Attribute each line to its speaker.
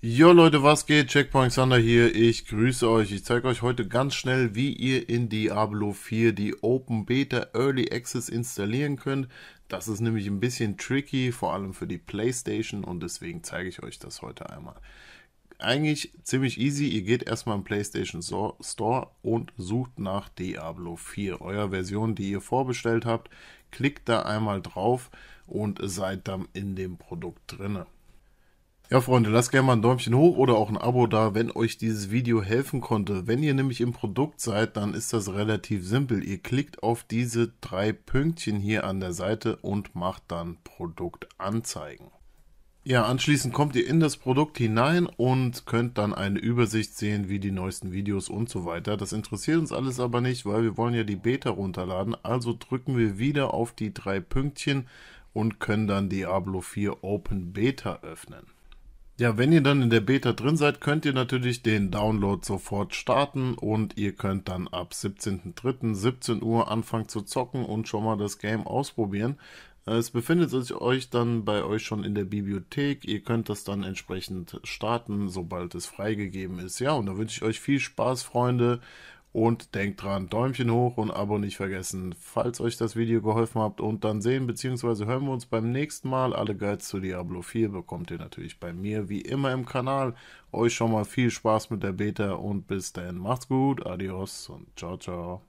Speaker 1: Jo Leute, was geht? Checkpoint Sander hier. Ich grüße euch. Ich zeige euch heute ganz schnell, wie ihr in Diablo 4 die Open Beta Early Access installieren könnt. Das ist nämlich ein bisschen tricky, vor allem für die Playstation und deswegen zeige ich euch das heute einmal. Eigentlich ziemlich easy. Ihr geht erstmal im Playstation Store und sucht nach Diablo 4, euer Version, die ihr vorbestellt habt. Klickt da einmal drauf und seid dann in dem Produkt drinne. Ja, Freunde, lasst gerne mal ein Däumchen hoch oder auch ein Abo da, wenn euch dieses Video helfen konnte. Wenn ihr nämlich im Produkt seid, dann ist das relativ simpel. Ihr klickt auf diese drei Pünktchen hier an der Seite und macht dann Produkt anzeigen. Ja, anschließend kommt ihr in das Produkt hinein und könnt dann eine Übersicht sehen, wie die neuesten Videos und so weiter. Das interessiert uns alles aber nicht, weil wir wollen ja die Beta runterladen. Also drücken wir wieder auf die drei Pünktchen und können dann Diablo 4 Open Beta öffnen. Ja, wenn ihr dann in der Beta drin seid, könnt ihr natürlich den Download sofort starten und ihr könnt dann ab 17.03. 17 Uhr anfangen zu zocken und schon mal das Game ausprobieren. Es befindet sich euch dann bei euch schon in der Bibliothek. Ihr könnt das dann entsprechend starten, sobald es freigegeben ist. Ja, und da wünsche ich euch viel Spaß, Freunde. Und denkt dran, Däumchen hoch und Abo nicht vergessen, falls euch das Video geholfen habt. Und dann sehen bzw. hören wir uns beim nächsten Mal. Alle Guides zu Diablo 4 bekommt ihr natürlich bei mir wie immer im Kanal. Euch schon mal viel Spaß mit der Beta und bis dann. Macht's gut, adios und ciao, ciao.